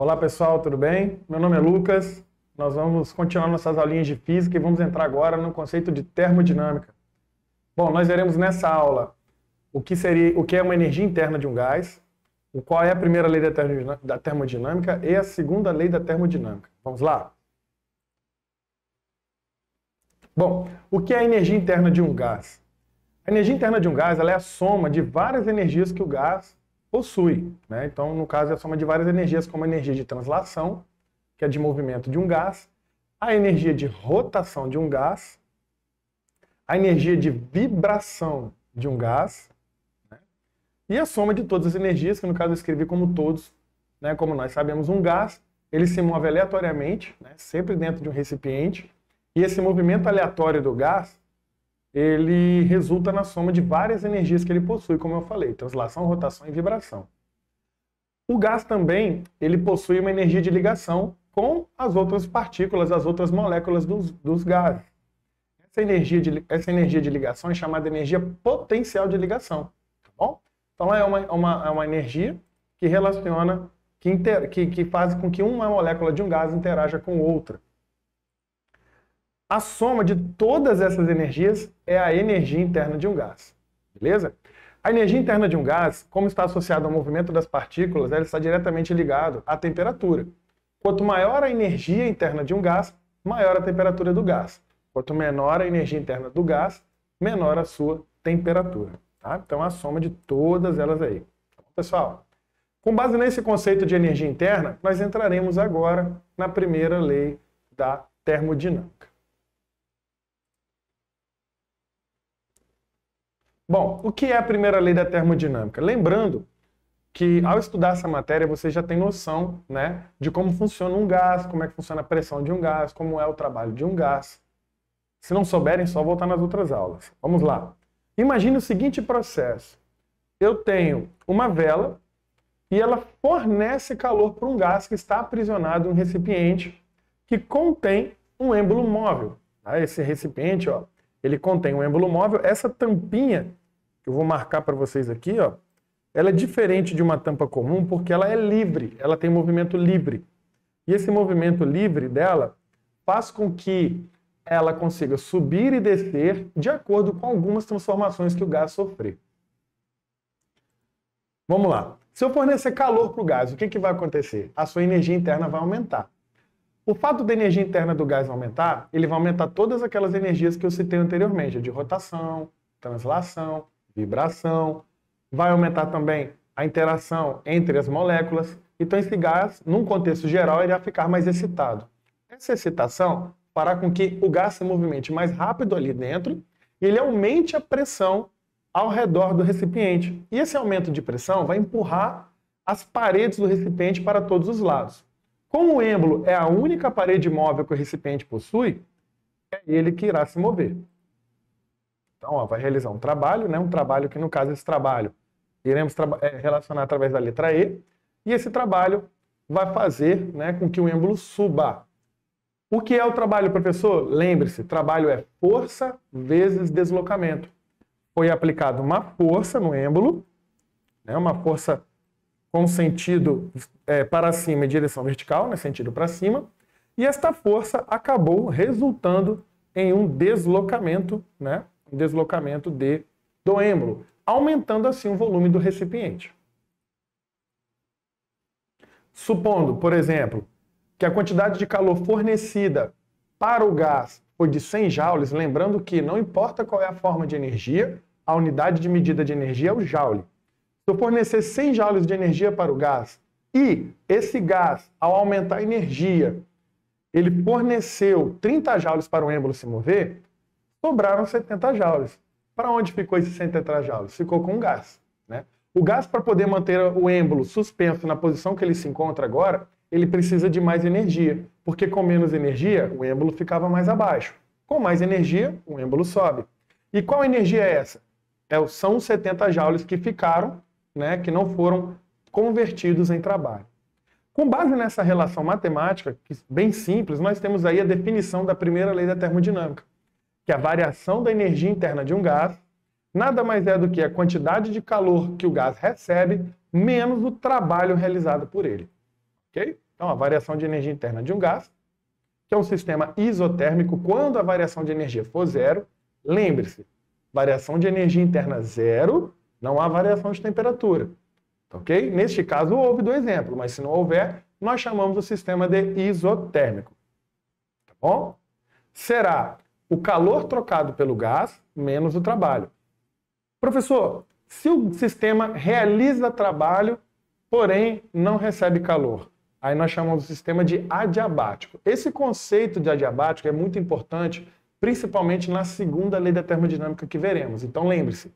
Olá pessoal, tudo bem? Meu nome é Lucas. Nós vamos continuar nossas aulinhas de física e vamos entrar agora no conceito de termodinâmica. Bom, nós veremos nessa aula o que seria, o que é uma energia interna de um gás, o qual é a primeira lei da termodinâmica e a segunda lei da termodinâmica. Vamos lá? Bom, o que é a energia interna de um gás? A energia interna de um gás é a soma de várias energias que o gás possui. Né? Então, no caso, é a soma de várias energias, como a energia de translação, que é de movimento de um gás, a energia de rotação de um gás, a energia de vibração de um gás, né? e a soma de todas as energias, que no caso eu escrevi como todos, né? como nós sabemos, um gás, ele se move aleatoriamente, né? sempre dentro de um recipiente, e esse movimento aleatório do gás ele resulta na soma de várias energias que ele possui, como eu falei, translação, rotação e vibração. O gás também, ele possui uma energia de ligação com as outras partículas, as outras moléculas dos, dos gases. Essa energia, de, essa energia de ligação é chamada energia potencial de ligação, tá bom? Então é uma, é uma, é uma energia que relaciona, que, inter, que, que faz com que uma molécula de um gás interaja com outra. A soma de todas essas energias é a energia interna de um gás. Beleza? A energia interna de um gás, como está associada ao movimento das partículas, né, ela está diretamente ligada à temperatura. Quanto maior a energia interna de um gás, maior a temperatura do gás. Quanto menor a energia interna do gás, menor a sua temperatura. Tá? Então, a soma de todas elas aí. Tá pessoal, com base nesse conceito de energia interna, nós entraremos agora na primeira lei da termodinâmica. Bom, o que é a primeira lei da termodinâmica? Lembrando que ao estudar essa matéria você já tem noção né, de como funciona um gás, como é que funciona a pressão de um gás, como é o trabalho de um gás. Se não souberem, é só voltar nas outras aulas. Vamos lá. Imagine o seguinte processo. Eu tenho uma vela e ela fornece calor para um gás que está aprisionado em um recipiente que contém um êmbolo móvel. Ah, esse recipiente, ó, ele contém um êmbolo móvel. Essa tampinha eu vou marcar para vocês aqui, ó, ela é diferente de uma tampa comum porque ela é livre, ela tem movimento livre. E esse movimento livre dela faz com que ela consiga subir e descer de acordo com algumas transformações que o gás sofrer. Vamos lá. Se eu fornecer calor para o gás, o que, que vai acontecer? A sua energia interna vai aumentar. O fato da energia interna do gás aumentar, ele vai aumentar todas aquelas energias que eu citei anteriormente, de rotação, translação, vibração, vai aumentar também a interação entre as moléculas. Então, esse gás, num contexto geral, irá ficar mais excitado. Essa excitação fará com que o gás se movimente mais rápido ali dentro e ele aumente a pressão ao redor do recipiente. E esse aumento de pressão vai empurrar as paredes do recipiente para todos os lados. Como o êmbolo é a única parede móvel que o recipiente possui, é ele que irá se mover. Então, ó, vai realizar um trabalho, né? um trabalho que, no caso, esse trabalho iremos é, relacionar através da letra E, e esse trabalho vai fazer né, com que o êmbolo suba. O que é o trabalho, professor? Lembre-se, trabalho é força vezes deslocamento. Foi aplicada uma força no êmbolo, né, uma força com sentido é, para cima e direção vertical, né, sentido para cima, e esta força acabou resultando em um deslocamento né, em deslocamento de do êmbolo, aumentando assim o volume do recipiente. Supondo, por exemplo, que a quantidade de calor fornecida para o gás foi de 100 joules, lembrando que não importa qual é a forma de energia, a unidade de medida de energia é o joule. Se eu fornecer 100 joules de energia para o gás e esse gás, ao aumentar a energia, ele forneceu 30 joules para o êmbolo se mover, sobraram 70 joules. Para onde ficou esses 70 joules? Ficou com gás. Né? O gás, para poder manter o êmbolo suspenso na posição que ele se encontra agora, ele precisa de mais energia, porque com menos energia, o êmbolo ficava mais abaixo. Com mais energia, o êmbolo sobe. E qual energia é essa? É, são os 70 joules que ficaram, né, que não foram convertidos em trabalho. Com base nessa relação matemática, bem simples, nós temos aí a definição da primeira lei da termodinâmica que a variação da energia interna de um gás nada mais é do que a quantidade de calor que o gás recebe menos o trabalho realizado por ele. Ok? Então, a variação de energia interna de um gás, que é um sistema isotérmico, quando a variação de energia for zero, lembre-se, variação de energia interna zero, não há variação de temperatura. Tá ok? Neste caso, houve do exemplo, mas se não houver, nós chamamos o sistema de isotérmico. Tá bom? Será o calor trocado pelo gás menos o trabalho. Professor, se o sistema realiza trabalho, porém não recebe calor, aí nós chamamos o sistema de adiabático. Esse conceito de adiabático é muito importante, principalmente na segunda lei da termodinâmica que veremos. Então lembre-se,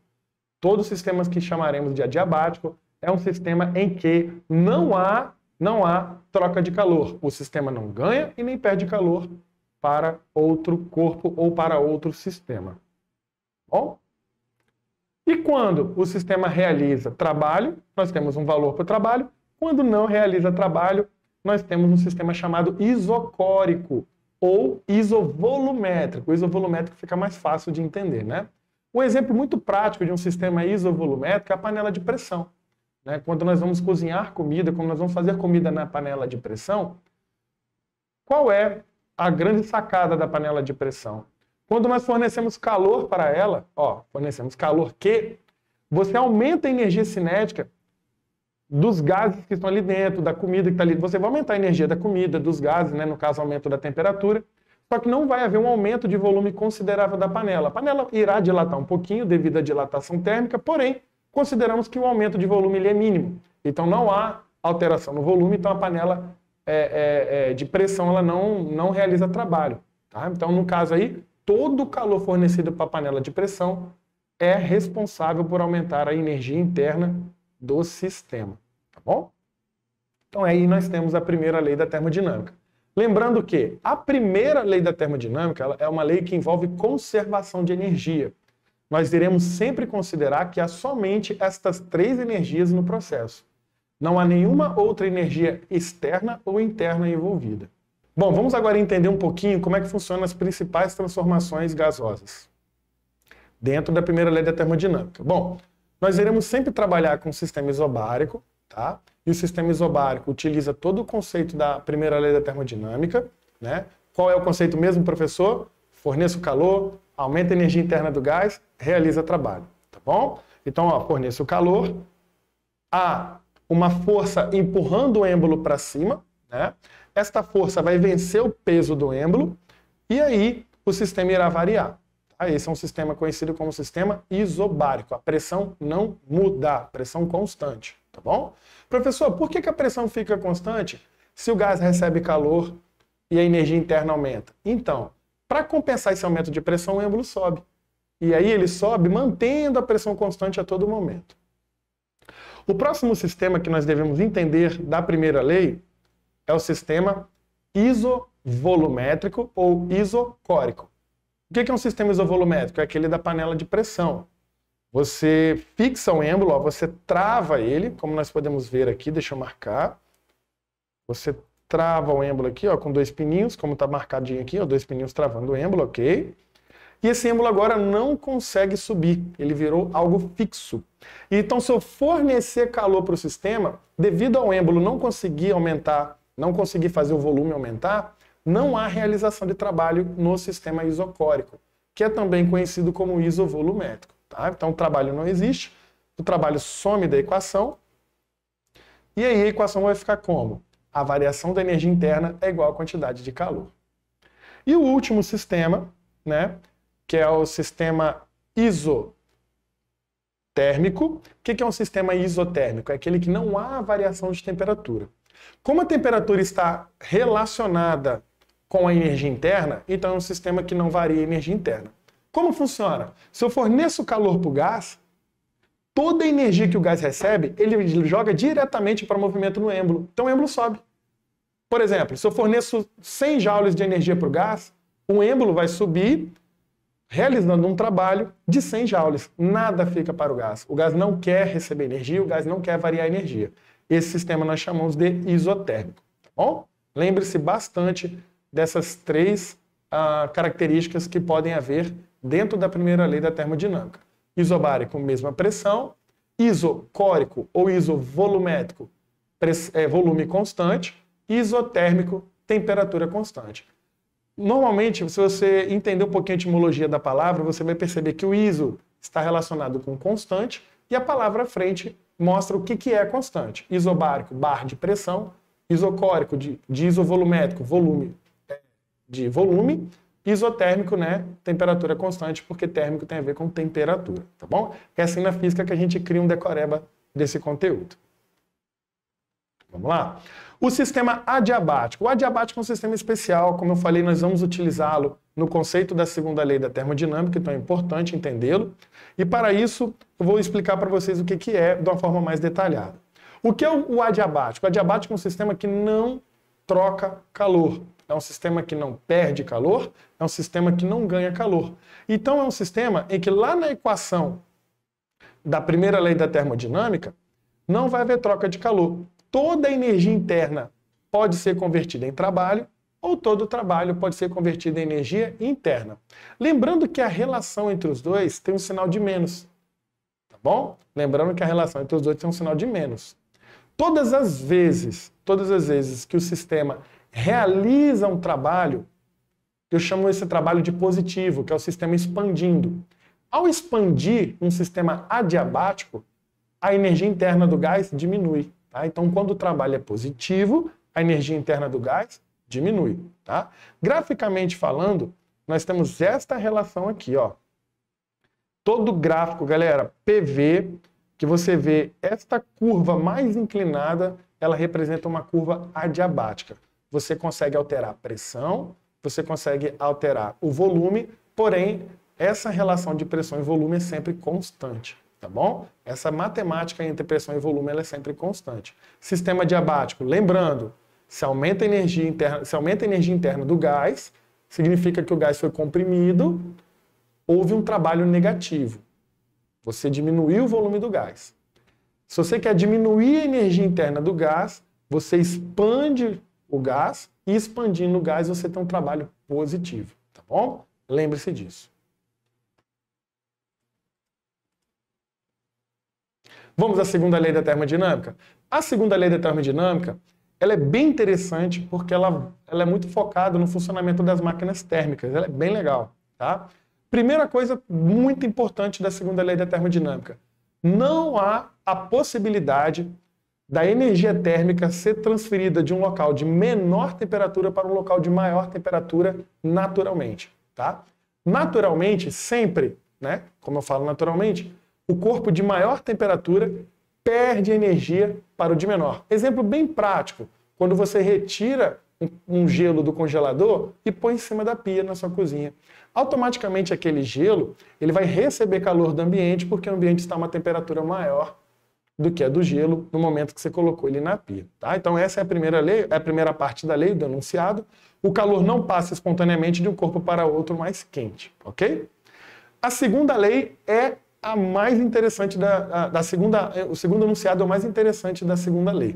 todos os sistemas que chamaremos de adiabático é um sistema em que não há, não há troca de calor. O sistema não ganha e nem perde calor para outro corpo ou para outro sistema. Bom? E quando o sistema realiza trabalho, nós temos um valor para o trabalho. Quando não realiza trabalho, nós temos um sistema chamado isocórico ou isovolumétrico. O isovolumétrico fica mais fácil de entender, né? Um exemplo muito prático de um sistema isovolumétrico é a panela de pressão. Né? Quando nós vamos cozinhar comida, quando nós vamos fazer comida na panela de pressão, qual é a grande sacada da panela de pressão. Quando nós fornecemos calor para ela, ó, fornecemos calor que você aumenta a energia cinética dos gases que estão ali dentro, da comida que está ali. Você vai aumentar a energia da comida, dos gases, né? no caso, aumento da temperatura. Só que não vai haver um aumento de volume considerável da panela. A panela irá dilatar um pouquinho devido à dilatação térmica, porém, consideramos que o aumento de volume é mínimo. Então não há alteração no volume, então a panela é, é, é, de pressão ela não, não realiza trabalho. Tá? Então, no caso aí, todo o calor fornecido para a panela de pressão é responsável por aumentar a energia interna do sistema. Tá bom? Então, aí nós temos a primeira lei da termodinâmica. Lembrando que a primeira lei da termodinâmica é uma lei que envolve conservação de energia. Nós iremos sempre considerar que há somente estas três energias no processo não há nenhuma outra energia externa ou interna envolvida. Bom, vamos agora entender um pouquinho como é que funcionam as principais transformações gasosas dentro da primeira lei da termodinâmica. Bom, nós iremos sempre trabalhar com o sistema isobárico, tá? E o sistema isobárico utiliza todo o conceito da primeira lei da termodinâmica, né? Qual é o conceito mesmo, professor? Forneça o calor, aumenta a energia interna do gás, realiza trabalho, tá bom? Então, ó, forneça o calor, A uma força empurrando o êmbolo para cima, né? Esta força vai vencer o peso do êmbolo e aí o sistema irá variar. Tá? Esse é um sistema conhecido como sistema isobárico. A pressão não muda, pressão constante, tá bom? Professor, por que, que a pressão fica constante se o gás recebe calor e a energia interna aumenta? Então, para compensar esse aumento de pressão, o êmbolo sobe. E aí ele sobe mantendo a pressão constante a todo momento. O próximo sistema que nós devemos entender da primeira lei é o sistema isovolumétrico ou isocórico. O que é um sistema isovolumétrico? É aquele da panela de pressão. Você fixa o êmbolo, ó, você trava ele, como nós podemos ver aqui, deixa eu marcar. Você trava o êmbolo aqui, ó, com dois pininhos, como está marcadinho aqui, ó, dois pininhos travando o êmbolo, ok? E esse êmbolo agora não consegue subir, ele virou algo fixo. Então, se eu fornecer calor para o sistema, devido ao êmbolo não conseguir aumentar, não conseguir fazer o volume aumentar, não há realização de trabalho no sistema isocórico, que é também conhecido como isovolumétrico. Tá? Então, o trabalho não existe, o trabalho some da equação, e aí a equação vai ficar como? A variação da energia interna é igual à quantidade de calor. E o último sistema, né, que é o sistema isotérmico. O que é um sistema isotérmico? É aquele que não há variação de temperatura. Como a temperatura está relacionada com a energia interna, então é um sistema que não varia a energia interna. Como funciona? Se eu forneço calor para o gás, toda a energia que o gás recebe, ele joga diretamente para o movimento no êmbolo. Então o êmbolo sobe. Por exemplo, se eu forneço 100 joules de energia para o gás, o êmbolo vai subir realizando um trabalho de 100 joules. Nada fica para o gás. O gás não quer receber energia, o gás não quer variar energia. Esse sistema nós chamamos de isotérmico, tá bom? Lembre-se bastante dessas três ah, características que podem haver dentro da primeira lei da termodinâmica. Isobárico, mesma pressão. Isocórico ou isovolumétrico, é, volume constante. Isotérmico, temperatura constante. Normalmente, se você entender um pouquinho a etimologia da palavra, você vai perceber que o ISO está relacionado com constante e a palavra à frente mostra o que, que é constante. Isobárico, bar de pressão, isocórico, de, de isovolumétrico, volume é, de volume, isotérmico, né, temperatura constante, porque térmico tem a ver com temperatura, tá bom? É assim na física que a gente cria um decoreba desse conteúdo. Vamos lá? O sistema adiabático. O adiabático é um sistema especial, como eu falei, nós vamos utilizá-lo no conceito da segunda lei da termodinâmica, então é importante entendê-lo. E para isso, eu vou explicar para vocês o que, que é de uma forma mais detalhada. O que é o adiabático? O adiabático é um sistema que não troca calor. É um sistema que não perde calor, é um sistema que não ganha calor. Então é um sistema em que lá na equação da primeira lei da termodinâmica, não vai haver troca de calor toda a energia interna pode ser convertida em trabalho ou todo o trabalho pode ser convertido em energia interna. Lembrando que a relação entre os dois tem um sinal de menos. Tá bom? Lembrando que a relação entre os dois tem um sinal de menos. Todas as vezes, todas as vezes que o sistema realiza um trabalho, eu chamo esse trabalho de positivo, que é o sistema expandindo. Ao expandir um sistema adiabático, a energia interna do gás diminui. Tá? Então, quando o trabalho é positivo, a energia interna do gás diminui. Tá? Graficamente falando, nós temos esta relação aqui. Ó. Todo gráfico, galera, PV, que você vê esta curva mais inclinada, ela representa uma curva adiabática. Você consegue alterar a pressão, você consegue alterar o volume, porém, essa relação de pressão e volume é sempre constante tá bom? Essa matemática entre pressão e volume ela é sempre constante. Sistema diabático, lembrando, se aumenta a energia interna, se aumenta a energia interna do gás, significa que o gás foi comprimido, houve um trabalho negativo. Você diminuiu o volume do gás. Se você quer diminuir a energia interna do gás, você expande o gás e expandindo o gás você tem um trabalho positivo, tá bom? Lembre-se disso. Vamos à segunda lei da termodinâmica? A segunda lei da termodinâmica ela é bem interessante porque ela, ela é muito focada no funcionamento das máquinas térmicas. Ela é bem legal. Tá? Primeira coisa muito importante da segunda lei da termodinâmica. Não há a possibilidade da energia térmica ser transferida de um local de menor temperatura para um local de maior temperatura naturalmente, tá? Naturalmente, sempre, né? Como eu falo naturalmente, o corpo de maior temperatura perde energia para o de menor. Exemplo bem prático: quando você retira um gelo do congelador e põe em cima da pia na sua cozinha. Automaticamente aquele gelo, ele vai receber calor do ambiente porque o ambiente está a uma temperatura maior do que a do gelo no momento que você colocou ele na pia, tá? Então essa é a primeira lei, é a primeira parte da lei do enunciado. O calor não passa espontaneamente de um corpo para outro mais quente, OK? A segunda lei é a mais interessante da, a, da segunda, o segundo enunciado é o mais interessante da segunda lei.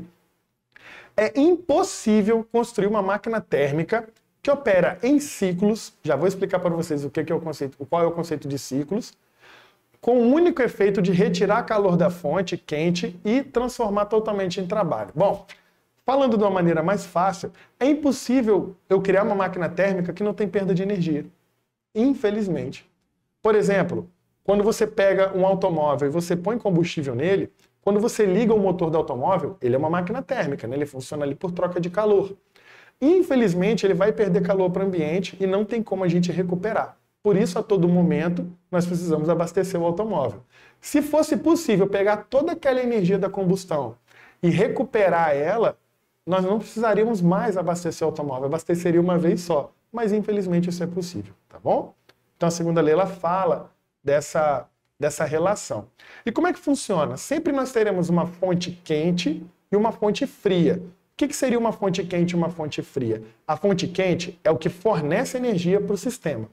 É impossível construir uma máquina térmica que opera em ciclos. Já vou explicar para vocês o que, que é o conceito, qual é o conceito de ciclos com o único efeito de retirar calor da fonte quente e transformar totalmente em trabalho. Bom, falando de uma maneira mais fácil, é impossível eu criar uma máquina térmica que não tem perda de energia. Infelizmente. Por exemplo, quando você pega um automóvel e você põe combustível nele, quando você liga o motor do automóvel, ele é uma máquina térmica, né? ele funciona ali por troca de calor. Infelizmente, ele vai perder calor para o ambiente e não tem como a gente recuperar. Por isso, a todo momento, nós precisamos abastecer o automóvel. Se fosse possível pegar toda aquela energia da combustão e recuperar ela, nós não precisaríamos mais abastecer o automóvel, abasteceria uma vez só. Mas infelizmente isso é possível, tá bom? Então a segunda lei ela fala dessa, dessa relação. E como é que funciona? Sempre nós teremos uma fonte quente e uma fonte fria. O que, que seria uma fonte quente e uma fonte fria? A fonte quente é o que fornece energia para o sistema.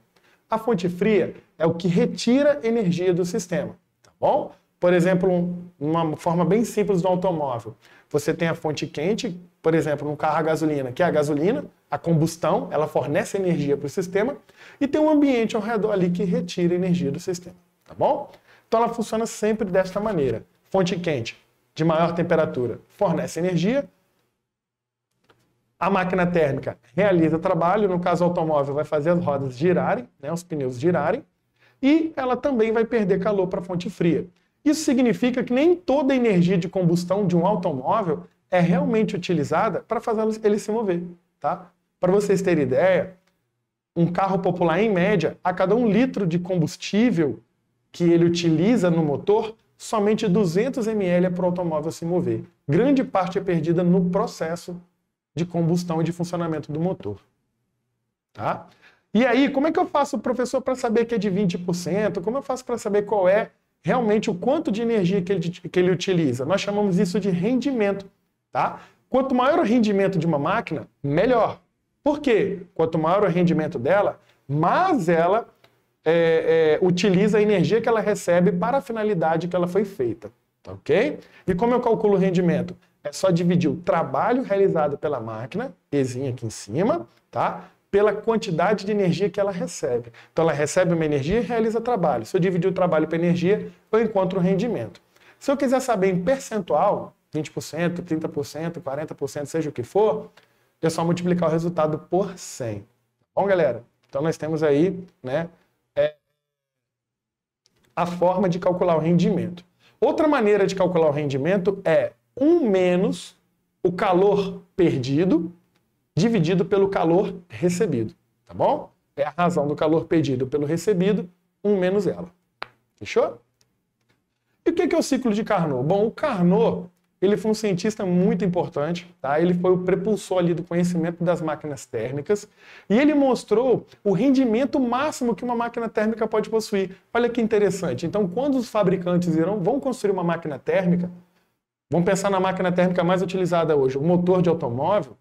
A fonte fria é o que retira energia do sistema, tá bom? Por exemplo, uma forma bem simples do automóvel. Você tem a fonte quente, por exemplo, no carro a gasolina, que é a gasolina, a combustão, ela fornece energia para o sistema e tem um ambiente ao redor ali que retira energia do sistema, tá bom? Então ela funciona sempre desta maneira. Fonte quente, de maior temperatura, fornece energia. A máquina térmica realiza trabalho, no caso automóvel vai fazer as rodas girarem, né, os pneus girarem, e ela também vai perder calor para a fonte fria. Isso significa que nem toda a energia de combustão de um automóvel é realmente utilizada para fazer ele se mover, tá? Para vocês terem ideia, um carro popular, em média, a cada um litro de combustível que ele utiliza no motor, somente 200 ml é para o automóvel se mover. Grande parte é perdida no processo de combustão e de funcionamento do motor. Tá? E aí, como é que eu faço, professor, para saber que é de 20%? Como eu faço para saber qual é realmente o quanto de energia que ele, que ele utiliza? Nós chamamos isso de rendimento. Tá? Quanto maior o rendimento de uma máquina, melhor. Por quê? Quanto maior o rendimento dela, mais ela é, é, utiliza a energia que ela recebe para a finalidade que ela foi feita. Tá ok? E como eu calculo o rendimento? É só dividir o trabalho realizado pela máquina, Ezinha aqui em cima, tá? Pela quantidade de energia que ela recebe. Então ela recebe uma energia e realiza trabalho. Se eu dividir o trabalho pela energia, eu encontro o rendimento. Se eu quiser saber em percentual, 20%, 30%, 40%, seja o que for, é só multiplicar o resultado por 100. Tá bom, galera? Então nós temos aí né, é, a forma de calcular o rendimento. Outra maneira de calcular o rendimento é 1 menos o calor perdido dividido pelo calor recebido, tá bom? É a razão do calor perdido pelo recebido, 1 menos ela. Fechou? E o que é o ciclo de Carnot? Bom, o Carnot ele foi um cientista muito importante, tá? ele foi o prepulsor ali do conhecimento das máquinas térmicas e ele mostrou o rendimento máximo que uma máquina térmica pode possuir. Olha que interessante. Então, quando os fabricantes irão, vão construir uma máquina térmica, vamos pensar na máquina térmica mais utilizada hoje, o motor de automóvel,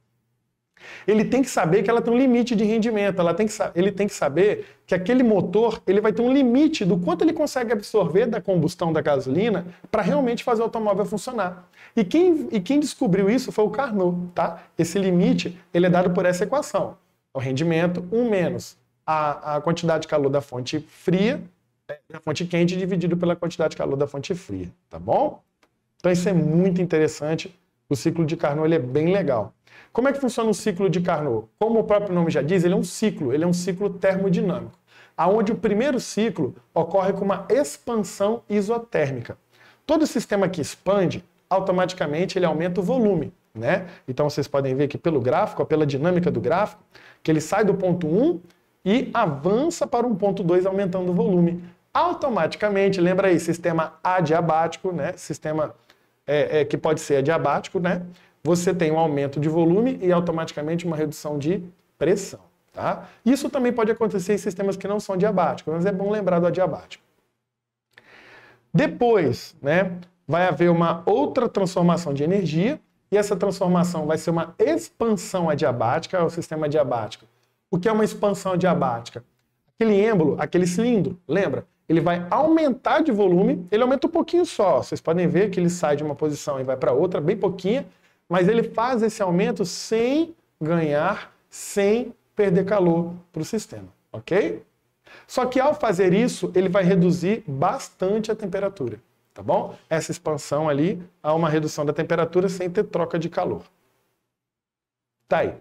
ele tem que saber que ela tem um limite de rendimento, ela tem que, ele tem que saber que aquele motor ele vai ter um limite do quanto ele consegue absorver da combustão da gasolina para realmente fazer o automóvel funcionar. E quem, e quem descobriu isso foi o Carnot, tá? Esse limite ele é dado por essa equação. É o rendimento, 1 um menos a, a quantidade de calor da fonte fria, é, da fonte quente, dividido pela quantidade de calor da fonte fria, tá bom? Então isso é muito interessante o ciclo de Carnot ele é bem legal. Como é que funciona o ciclo de Carnot? Como o próprio nome já diz, ele é um ciclo, ele é um ciclo termodinâmico, aonde o primeiro ciclo ocorre com uma expansão isotérmica. Todo sistema que expande, automaticamente ele aumenta o volume, né? Então vocês podem ver que pelo gráfico, pela dinâmica do gráfico, que ele sai do ponto 1 e avança para um ponto 2 aumentando o volume. Automaticamente, lembra aí, sistema adiabático, né? Sistema é, é, que pode ser adiabático, né? Você tem um aumento de volume e automaticamente uma redução de pressão, tá? Isso também pode acontecer em sistemas que não são adiabáticos, mas é bom lembrar do adiabático. Depois, né, vai haver uma outra transformação de energia e essa transformação vai ser uma expansão adiabática ao sistema adiabático. O que é uma expansão adiabática? Aquele êmbolo, aquele cilindro, lembra? ele vai aumentar de volume, ele aumenta um pouquinho só. Vocês podem ver que ele sai de uma posição e vai para outra, bem pouquinho, mas ele faz esse aumento sem ganhar, sem perder calor para o sistema, ok? Só que ao fazer isso, ele vai reduzir bastante a temperatura, tá bom? Essa expansão ali há uma redução da temperatura sem ter troca de calor. Tá aí.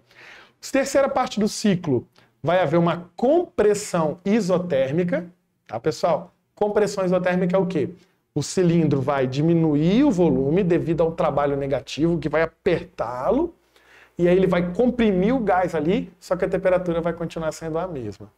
Terceira parte do ciclo, vai haver uma compressão isotérmica, Tá, pessoal? Compressão isotérmica é o quê? O cilindro vai diminuir o volume devido ao trabalho negativo, que vai apertá-lo, e aí ele vai comprimir o gás ali, só que a temperatura vai continuar sendo a mesma.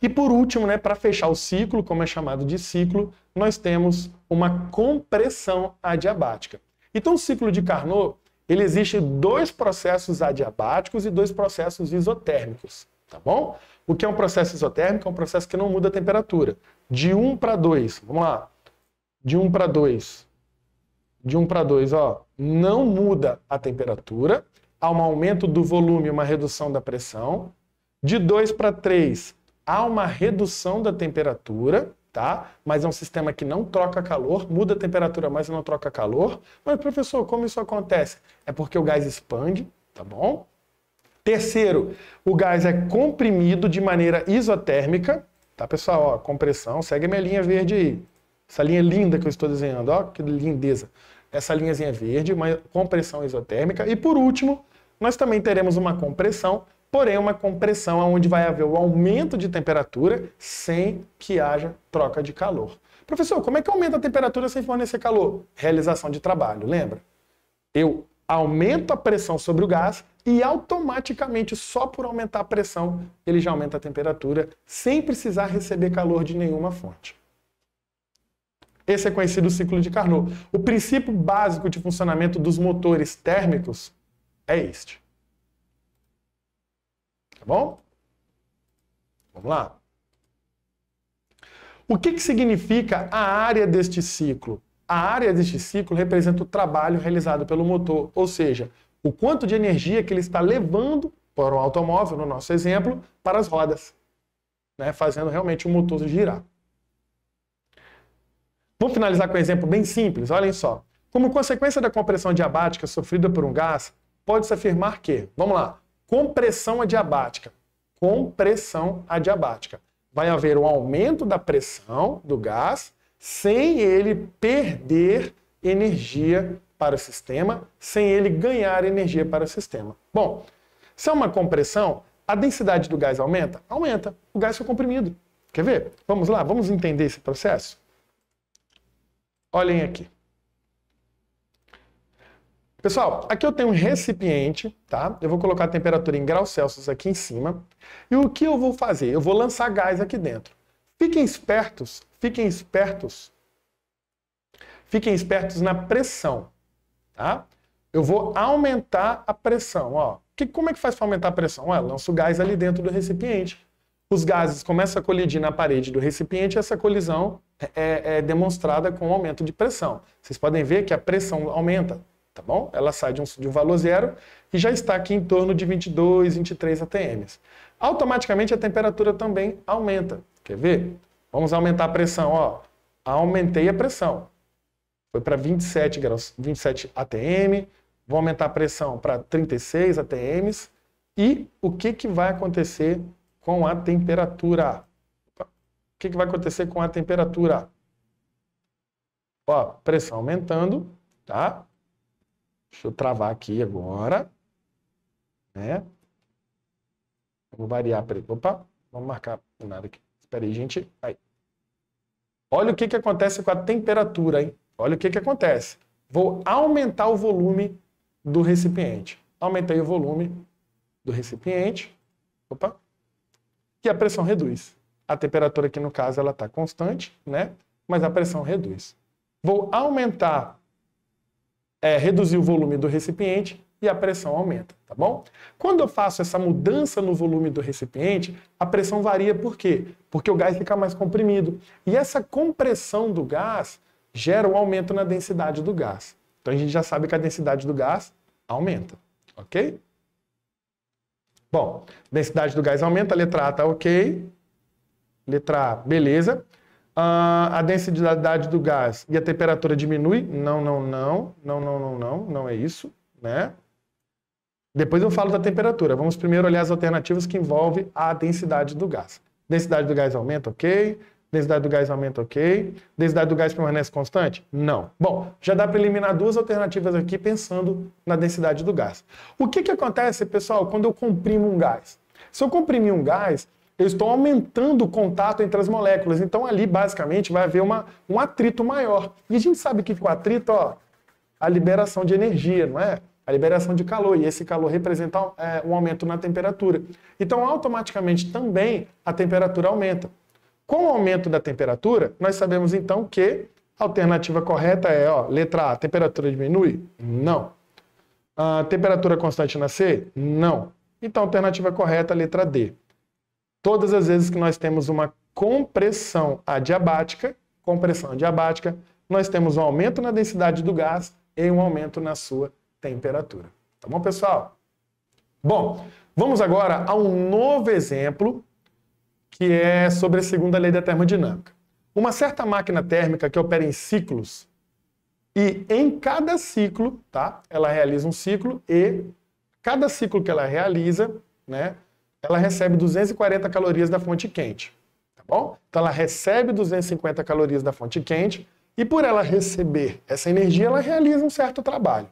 E por último, né, para fechar o ciclo, como é chamado de ciclo, nós temos uma compressão adiabática. Então, o ciclo de Carnot, ele existe dois processos adiabáticos e dois processos isotérmicos tá bom? O que é um processo isotérmico? É um processo que não muda a temperatura. De 1 para 2, vamos lá. De 1 para 2. De 1 para 2, ó. Não muda a temperatura. Há um aumento do volume, uma redução da pressão. De 2 para 3, há uma redução da temperatura, tá? Mas é um sistema que não troca calor, muda a temperatura, mas não troca calor. Mas, professor, como isso acontece? É porque o gás expande, tá bom? Terceiro, o gás é comprimido de maneira isotérmica, tá pessoal? Ó, compressão, segue a minha linha verde aí. Essa linha linda que eu estou desenhando, ó, que lindeza. Essa linhazinha é verde, uma compressão isotérmica. E por último, nós também teremos uma compressão, porém uma compressão onde vai haver o aumento de temperatura sem que haja troca de calor. Professor, como é que aumenta a temperatura sem fornecer calor? Realização de trabalho, lembra? Eu aumento a pressão sobre o gás e automaticamente, só por aumentar a pressão, ele já aumenta a temperatura sem precisar receber calor de nenhuma fonte. Esse é conhecido o ciclo de Carnot. O princípio básico de funcionamento dos motores térmicos é este. Tá bom? Vamos lá. O que, que significa a área deste ciclo? A área deste ciclo representa o trabalho realizado pelo motor, ou seja, o quanto de energia que ele está levando para o automóvel, no nosso exemplo, para as rodas, né? fazendo realmente o motor girar. Vamos finalizar com um exemplo bem simples, olhem só. Como consequência da compressão diabática sofrida por um gás, pode-se afirmar que, vamos lá, compressão adiabática, compressão adiabática. Vai haver um aumento da pressão do gás sem ele perder energia para o sistema sem ele ganhar energia para o sistema. Bom, se é uma compressão, a densidade do gás aumenta? Aumenta. O gás foi comprimido. Quer ver? Vamos lá, vamos entender esse processo? Olhem aqui. Pessoal, aqui eu tenho um recipiente, tá? Eu vou colocar a temperatura em graus Celsius aqui em cima. E o que eu vou fazer? Eu vou lançar gás aqui dentro. Fiquem espertos, fiquem espertos. Fiquem espertos na pressão tá? Eu vou aumentar a pressão, ó. Que, como é que faz para aumentar a pressão? Ó, lança o gás ali dentro do recipiente. Os gases começam a colidir na parede do recipiente essa colisão é, é, é demonstrada com o aumento de pressão. Vocês podem ver que a pressão aumenta, tá bom? Ela sai de um, de um valor zero e já está aqui em torno de 22, 23 atms. Automaticamente a temperatura também aumenta. Quer ver? Vamos aumentar a pressão, ó. Aumentei a pressão. Foi para 27 graus, 27 atm, vou aumentar a pressão para 36 atms. E o que, que vai acontecer com a temperatura? O que, que vai acontecer com a temperatura? Ó, pressão aumentando, tá? Deixa eu travar aqui agora, né? Vou variar, peraí. Opa, vamos marcar nada aqui. Espera aí, gente. Aí. Olha o que, que acontece com a temperatura, hein? Olha o que, que acontece. Vou aumentar o volume do recipiente. Aumentei o volume do recipiente. Opa. E a pressão reduz. A temperatura aqui, no caso, ela está constante, né? Mas a pressão reduz. Vou aumentar, é, reduzir o volume do recipiente e a pressão aumenta, tá bom? Quando eu faço essa mudança no volume do recipiente, a pressão varia por quê? Porque o gás fica mais comprimido. E essa compressão do gás gera um aumento na densidade do gás. Então a gente já sabe que a densidade do gás aumenta, ok? Bom, densidade do gás aumenta, a letra A está ok. Letra A, beleza. Uh, a densidade do gás e a temperatura diminui? Não, não, não, não, não, não, não, não é isso, né? Depois eu falo da temperatura. Vamos primeiro olhar as alternativas que envolvem a densidade do gás. Densidade do gás aumenta, ok densidade do gás aumenta, ok. Densidade do gás permanece constante? Não. Bom, já dá para eliminar duas alternativas aqui pensando na densidade do gás. O que, que acontece, pessoal, quando eu comprimo um gás? Se eu comprimir um gás, eu estou aumentando o contato entre as moléculas. Então, ali, basicamente, vai haver uma, um atrito maior. E a gente sabe que com atrito, ó, a liberação de energia, não é? A liberação de calor. E esse calor representa é, um aumento na temperatura. Então, automaticamente, também, a temperatura aumenta. Com o aumento da temperatura, nós sabemos então que a alternativa correta é, ó, letra A, temperatura diminui? Não. A temperatura constante na C? Não. Então, a alternativa correta, letra D. Todas as vezes que nós temos uma compressão adiabática, compressão adiabática, nós temos um aumento na densidade do gás e um aumento na sua temperatura. Tá bom, pessoal? Bom, vamos agora a um novo exemplo que é sobre a segunda lei da termodinâmica. Uma certa máquina térmica que opera em ciclos e em cada ciclo, tá? Ela realiza um ciclo e cada ciclo que ela realiza, né, ela recebe 240 calorias da fonte quente, tá bom? Então ela recebe 250 calorias da fonte quente e por ela receber essa energia, ela realiza um certo trabalho.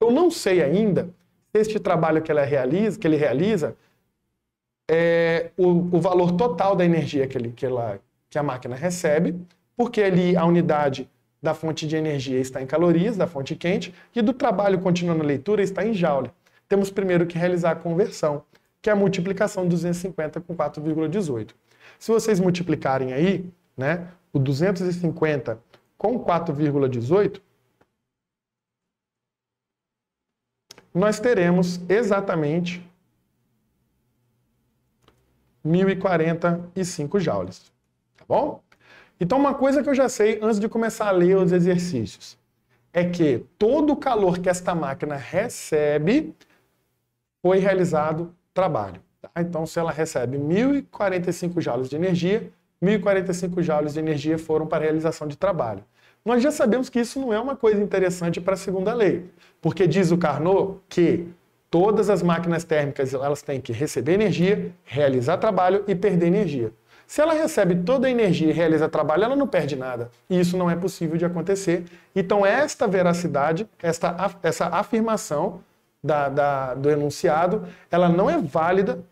Eu não sei ainda se este trabalho que ela realiza, que ele realiza, é, o, o, valor total da energia que, ele, que, ela, que a máquina recebe, porque ali a unidade da fonte de energia está em calorias, da fonte quente, e do trabalho continuando a leitura está em joule. Temos primeiro que realizar a conversão, que é a multiplicação 250 com 4,18. Se vocês multiplicarem aí, né, o 250 com 4,18, nós teremos exatamente 1045 joules, tá bom? Então uma coisa que eu já sei antes de começar a ler os exercícios é que todo o calor que esta máquina recebe foi realizado trabalho. Tá? Então se ela recebe 1045 joules de energia, 1045 joules de energia foram para a realização de trabalho. Nós já sabemos que isso não é uma coisa interessante para a segunda lei, porque diz o Carnot que Todas as máquinas térmicas elas têm que receber energia, realizar trabalho e perder energia. Se ela recebe toda a energia e realiza trabalho, ela não perde nada. E isso não é possível de acontecer. Então, esta veracidade, esta, essa afirmação da, da, do enunciado, ela não é válida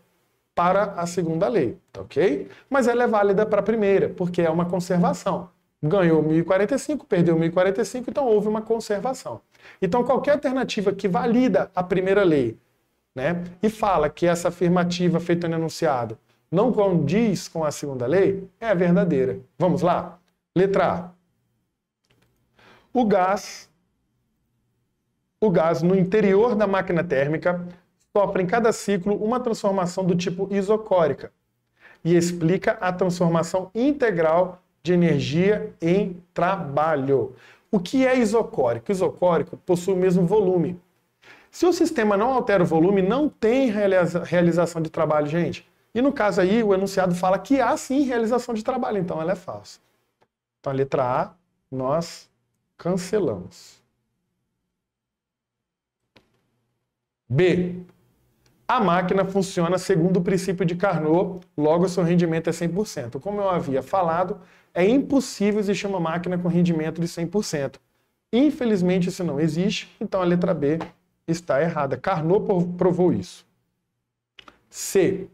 para a segunda lei, tá ok? Mas ela é válida para a primeira, porque é uma conservação. Ganhou 1045, perdeu 1045, então houve uma conservação. Então, qualquer alternativa que valida a primeira lei né, e fala que essa afirmativa feita no enunciado não condiz com a segunda lei, é a verdadeira. Vamos lá? Letra A. O gás, o gás no interior da máquina térmica sofre em cada ciclo uma transformação do tipo isocórica e explica a transformação integral de energia em trabalho. O que é isocórico? Isocórico possui o mesmo volume. Se o sistema não altera o volume, não tem realização de trabalho, gente. E no caso aí, o enunciado fala que há sim realização de trabalho, então ela é falsa. Então a letra A, nós cancelamos. B. A máquina funciona segundo o princípio de Carnot, logo seu rendimento é 100%. Como eu havia falado, é impossível existir uma máquina com rendimento de 100%. Infelizmente, isso não existe, então a letra B está errada. Carnot provou isso. C.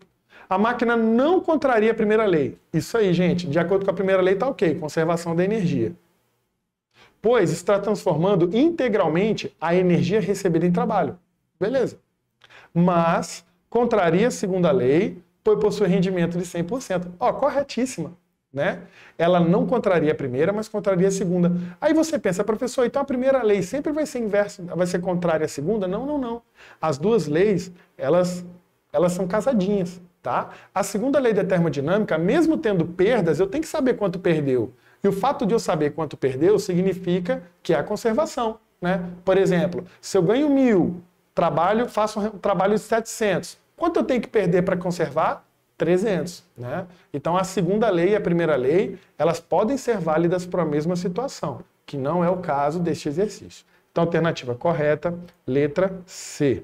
A máquina não contraria a primeira lei. Isso aí, gente, de acordo com a primeira lei, está ok, conservação da energia. Pois está transformando integralmente a energia recebida em trabalho. Beleza. Mas contraria a segunda lei, pois possui rendimento de 100%. Ó, corretíssima. Né? Ela não contraria a primeira, mas contraria a segunda. Aí você pensa, professor, então a primeira lei sempre vai ser inversa, vai ser contrária à segunda? Não, não, não. As duas leis, elas, elas são casadinhas, tá? A segunda lei da termodinâmica, mesmo tendo perdas, eu tenho que saber quanto perdeu. E o fato de eu saber quanto perdeu significa que é a conservação, né? Por exemplo, se eu ganho mil, trabalho, faço um trabalho de 700, quanto eu tenho que perder para conservar? 300, uhum. né? Então a segunda lei e a primeira lei, elas podem ser válidas para a mesma situação, que não é o caso deste exercício. Então alternativa correta, letra C.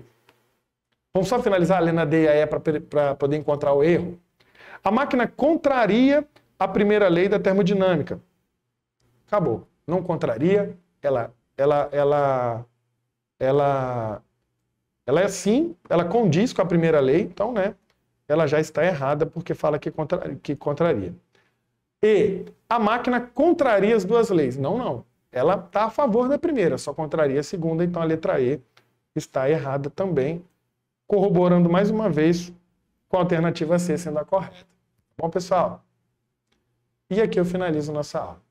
Vamos só finalizar a letra D e a E para poder encontrar o erro. A máquina contraria a primeira lei da termodinâmica. Acabou. Não contraria, ela ela ela ela ela é assim, ela condiz com a primeira lei, então, né? ela já está errada porque fala que, contra, que contraria. E a máquina contraria as duas leis. Não, não. Ela está a favor da primeira, só contraria a segunda, então a letra E está errada também, corroborando mais uma vez com a alternativa C sendo a correta. Bom, pessoal? E aqui eu finalizo nossa aula.